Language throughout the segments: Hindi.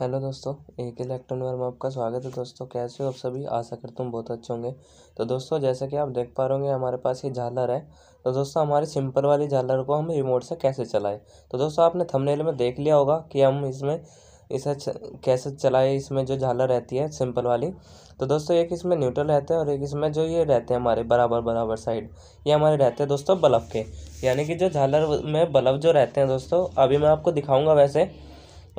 हेलो दोस्तों एक इलेक्ट्रॉन वर्म आपका स्वागत है दोस्तों कैसे हो आप सभी आशा करता हूँ बहुत अच्छे होंगे तो दोस्तों जैसा कि आप देख पा रहे होंगे हमारे पास ये झालर है तो दोस्तों हमारे सिंपल वाली झालर को हम रिमोट से कैसे चलाएं तो दोस्तों आपने थंबनेल में देख लिया होगा कि हम इसमें इसे कैसे चलाए इसमें जो झालर रहती है सिंपल वाली तो दोस्तों एक इसमें न्यूट्रल रहते हैं और एक इसमें जो ये रहते हैं हमारे बराबर बराबर साइड ये हमारे रहते हैं दोस्तों बल्ब के यानी कि जो झालर में बल्ब जो रहते हैं दोस्तों अभी मैं आपको दिखाऊँगा वैसे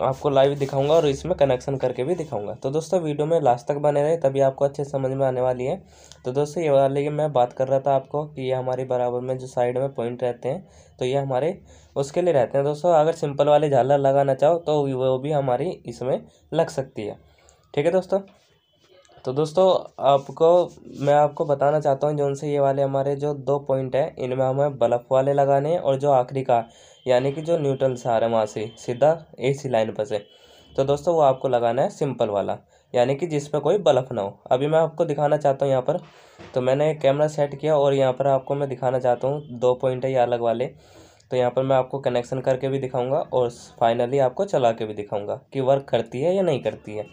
आपको लाइव दिखाऊंगा और इसमें कनेक्शन करके भी दिखाऊंगा तो दोस्तों वीडियो में लास्ट तक बने रहे तभी आपको अच्छे समझ में आने वाली है तो दोस्तों ये वाले की मैं बात कर रहा था आपको कि ये हमारे बराबर में जो साइड में पॉइंट रहते हैं तो ये हमारे उसके लिए रहते हैं दोस्तों अगर सिंपल वाले झालर लगाना चाहो तो वो भी हमारी इसमें लग सकती है ठीक है दोस्तों तो दोस्तों आपको मैं आपको बताना चाहता हूँ जो उनसे ये वाले हमारे जो दो पॉइंट हैं इनमें हमें बल्ब वाले लगाने हैं और जो आखिरी का यानी कि जो न्यूट्रल आ रहा है वहाँ से सीधा ए सी लाइन पर से तो दोस्तों वो आपको लगाना है सिंपल वाला यानी कि जिस पर कोई बल्फ ना हो अभी मैं आपको दिखाना चाहता हूँ यहाँ पर तो मैंने कैमरा सेट किया और यहाँ पर आपको मैं दिखाना चाहता हूँ दो पॉइंट है ये अलग वाले तो यहाँ पर मैं आपको कनेक्शन करके भी दिखाऊंगा और फाइनली आपको चला के भी दिखाऊंगा कि वर्क करती है या नहीं करती है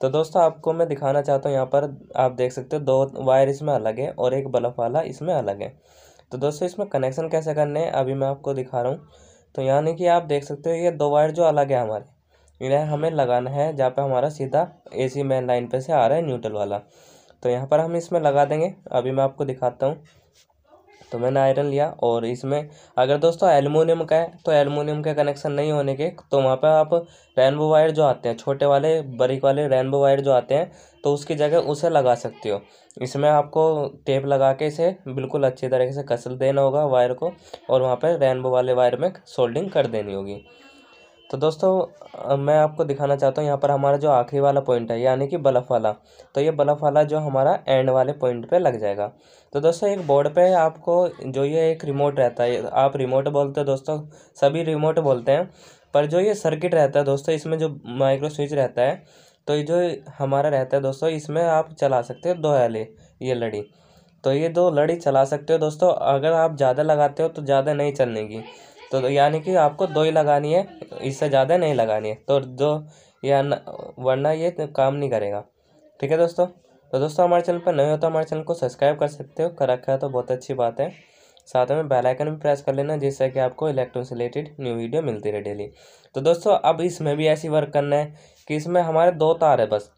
तो दोस्तों आपको मैं दिखाना चाहता हूँ यहाँ पर आप देख सकते हो दो वायर इसमें अलग है और एक बल्ब वाला इसमें अलग है तो दोस्तों इसमें कनेक्शन कैसे करने हैं अभी मैं आपको दिखा रहा हूँ तो यानी कि आप देख सकते हो ये दो वायर जो अलग है हमारे इन्हें हमें लगाना है जहाँ पे हमारा सीधा एसी मेन लाइन पे से आ रहा है न्यूट्रल वाला तो यहाँ पर हम इसमें लगा देंगे अभी मैं आपको दिखाता हूँ तो मैंने आयरन लिया और इसमें अगर दोस्तों एलुमिनियम का है तो एलुमिनियम का कनेक्शन नहीं होने के तो वहाँ पर आप रेनबो वायर जो आते हैं छोटे वाले बरीक वाले रेनबो वायर जो आते हैं तो उसकी जगह उसे लगा सकते हो इसमें आपको टेप लगा के इसे बिल्कुल अच्छी तरीके से कसल देना होगा वायर को और वहाँ पर रेनबो वाले वायर में सोल्डिंग कर देनी होगी तो दोस्तों मैं आपको दिखाना चाहता हूँ यहाँ पर हमारा जो आखिरी वाला पॉइंट है यानी कि बलफ वाला तो ये बलफ वाला जो हमारा एंड वाले पॉइंट पे लग जाएगा तो दोस्तों एक बोर्ड पे आपको जो ये एक रिमोट रहता है आप रिमोट बोलते हो दोस्तों सभी रिमोट बोलते हैं पर जो ये सर्किट रहता है दोस्तों इसमें जो माइक्रो स्विच रहता है तो ये जो हमारा रहता है दोस्तों इसमें आप चला सकते हो दो एले ये लड़ी तो ये दो लड़ी चला सकते हो दोस्तों अगर आप ज़्यादा लगाते हो तो ज़्यादा नहीं चलने की तो यानी कि आपको दो ही लगानी है इससे ज़्यादा नहीं लगानी है तो दो या न, वरना ये काम नहीं करेगा ठीक है दोस्तों तो दोस्तों हमारे चैनल पर नए हो तो हमारे चैनल को सब्सक्राइब कर सकते हो कर रखा है तो बहुत अच्छी बात है साथ में बेल आइकन भी प्रेस कर लेना जिससे कि आपको इलेक्ट्रॉन से रिलेटेड न्यू वीडियो मिलती रहे डेली तो दोस्तों अब इसमें भी ऐसी वर्क करना है कि इसमें हमारे दो तार है बस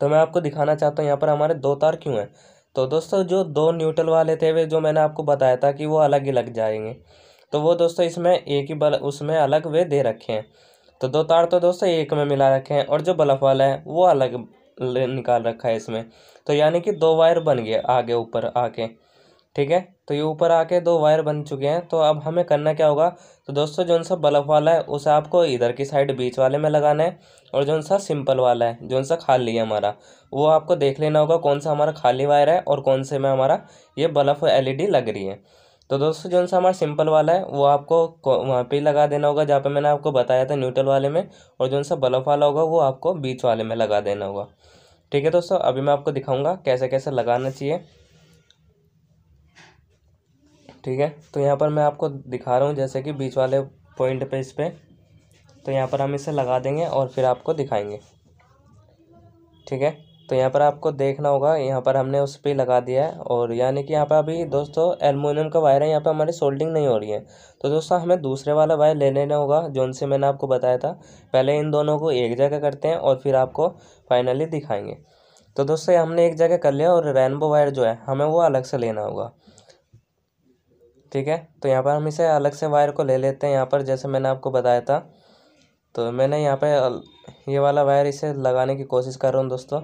तो मैं आपको दिखाना चाहता हूँ यहाँ पर हमारे दो तार क्यों हैं तो दोस्तों जो दो न्यूट्रल वाले थे वे जो मैंने आपको बताया था कि वो अलग ही लग जाएंगे तो वो दोस्तों इसमें एक ही बल उसमें अलग वे दे रखे हैं तो दो तार तो दोस्तों एक में मिला रखे हैं और जो बल्ब वाला है वो अलग निकाल रखा है इसमें तो यानी कि दो वायर बन गए आगे ऊपर आके ठीक है तो ये ऊपर आके दो वायर बन चुके हैं तो अब हमें करना क्या होगा तो दोस्तों जो सा बल्ब वाला है उसे आपको इधर की साइड बीच वाले में लगाना है और जो सा सिंपल वाला है जो सा खाली है हमारा वो आपको देख लेना होगा कौन सा हमारा खाली वायर है और कौन से में हमारा ये बल्ब एलईडी लग रही है तो दोस्तों जो सा हमारा सिंपल वाला है वो आपको वहाँ पे ही लगा देना होगा जहाँ पे मैंने आपको बताया था न्यूट्रल वाले में और जो सा बल्ब वाला होगा वो आपको बीच वाले में लगा देना होगा ठीक है दोस्तों अभी मैं आपको दिखाऊंगा कैसे कैसे लगाना चाहिए ठीक है तो यहाँ पर मैं आपको दिखा रहा हूँ जैसे कि बीच वाले पॉइंट पर इस पर तो यहाँ पर हम इसे लगा देंगे और फिर आपको दिखाएंगे ठीक है तो यहाँ पर आपको देखना होगा यहाँ पर हमने उस पर लगा दिया है और यानी कि यहाँ पर अभी दोस्तों एलमिनियम का वायर है यहाँ पर हमारी सोल्डिंग नहीं हो रही है तो दोस्तों हमें दूसरे वाला वायर ले लेना होगा जो उनसे मैंने आपको बताया था पहले इन दोनों को एक जगह करते हैं और फिर आपको फाइनली दिखाएंगे तो दोस्तों हमने एक जगह कर लिया और रेनबो वायर जो है हमें वो अलग से लेना होगा ठीक है तो यहाँ पर हम इसे अलग से वायर को ले लेते हैं यहाँ पर जैसे मैंने आपको बताया था तो मैंने यहाँ पर ये वाला वायर इसे लगाने की कोशिश कर रहा हूँ दोस्तों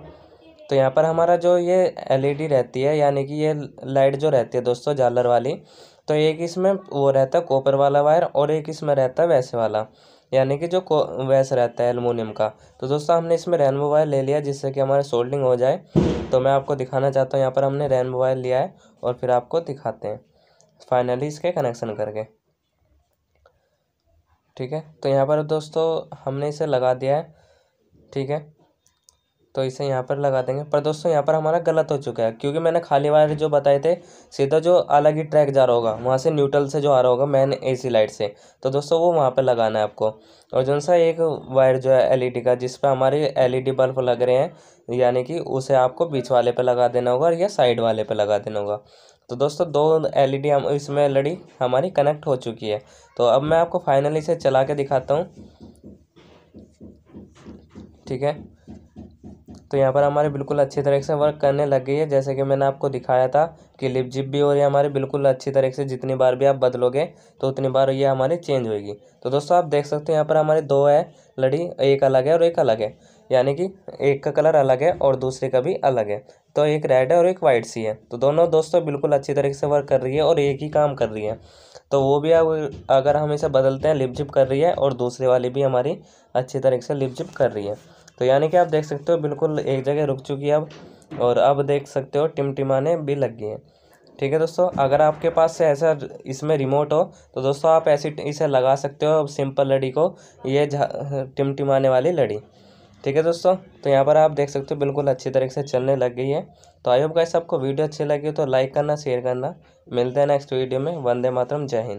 तो यहाँ पर हमारा जो ये एल ई डी रहती है यानी कि ये लाइट जो रहती है दोस्तों झालर वाली तो एक इसमें वो रहता है कॉपर वाला वायर और एक इसमें रहता है वैसे वाला यानी कि जो वैस रहता है एलमोनियम का तो दोस्तों हमने इसमें रेनबो वायर ले लिया जिससे कि हमारे सोल्डिंग हो जाए तो मैं आपको दिखाना चाहता हूँ यहाँ पर हमने रेनबो वायर लिया है और फिर आपको दिखाते हैं फाइनली इसके कनेक्शन करके ठीक है तो यहाँ पर दोस्तों हमने इसे लगा दिया है ठीक है तो इसे यहाँ पर लगा देंगे पर दोस्तों यहाँ पर हमारा गलत हो चुका है क्योंकि मैंने खाली वायर जो बताए थे सीधा जो अलग ही ट्रैक जा रहा होगा वहाँ से न्यूट्रल से जो आ रहा होगा मैन एसी लाइट से तो दोस्तों वो वहाँ पर लगाना है आपको और जो सा एक वायर जो है एलईडी e का जिस पर हमारे एलईडी बल्ब e लग रहे हैं यानी कि उसे आपको बीच वाले पर लगा देना होगा या साइड वाले पर लगा देना होगा तो दोस्तों दो एल e हम इसमें लड़ी हमारी कनेक्ट हो चुकी है तो अब मैं आपको फाइनली इसे चला के दिखाता हूँ ठीक है तो यहाँ पर हमारे बिल्कुल अच्छी तरीके से वर्क करने लग गई है जैसे कि मैंने आपको दिखाया था कि लिप जिप भी हो रही है हमारे बिल्कुल अच्छी तरीके से जितनी बार भी आप बदलोगे तो उतनी बार ये हमारी चेंज होएगी तो दोस्तों आप देख सकते हो यहाँ पर हमारे दो है लड़ी एक अलग है और एक अलग है यानी कि एक का कलर अलग है और दूसरे का भी अलग है तो एक रेड है और एक वाइट सी है तो दोनों दोस्तों बिल्कुल अच्छी तरीके से वर्क कर रही है और एक ही काम कर रही है तो वो भी अब अगर हम इसे बदलते हैं लिपजिप कर रही है और दूसरे वाली भी हमारी अच्छी तरीके से लिपजिप कर रही है तो यानी कि आप देख सकते हो बिल्कुल एक जगह रुक चुकी है अब और अब देख सकते हो टिमटिमाने भी लग गई हैं ठीक है दोस्तों अगर आपके पास से ऐसा इसमें रिमोट हो तो दोस्तों आप ऐसी इसे लगा सकते हो सिंपल लड़ी को ये टिमटिमाने वाली लड़ी ठीक है दोस्तों तो यहाँ पर आप देख सकते हो बिल्कुल अच्छी तरीके से चलने लग गई है तो आई होप गाइस आपको वीडियो अच्छी लगी तो लाइक करना शेयर करना मिलते हैं नेक्स्ट वीडियो में वंदे मातरम जय हिंद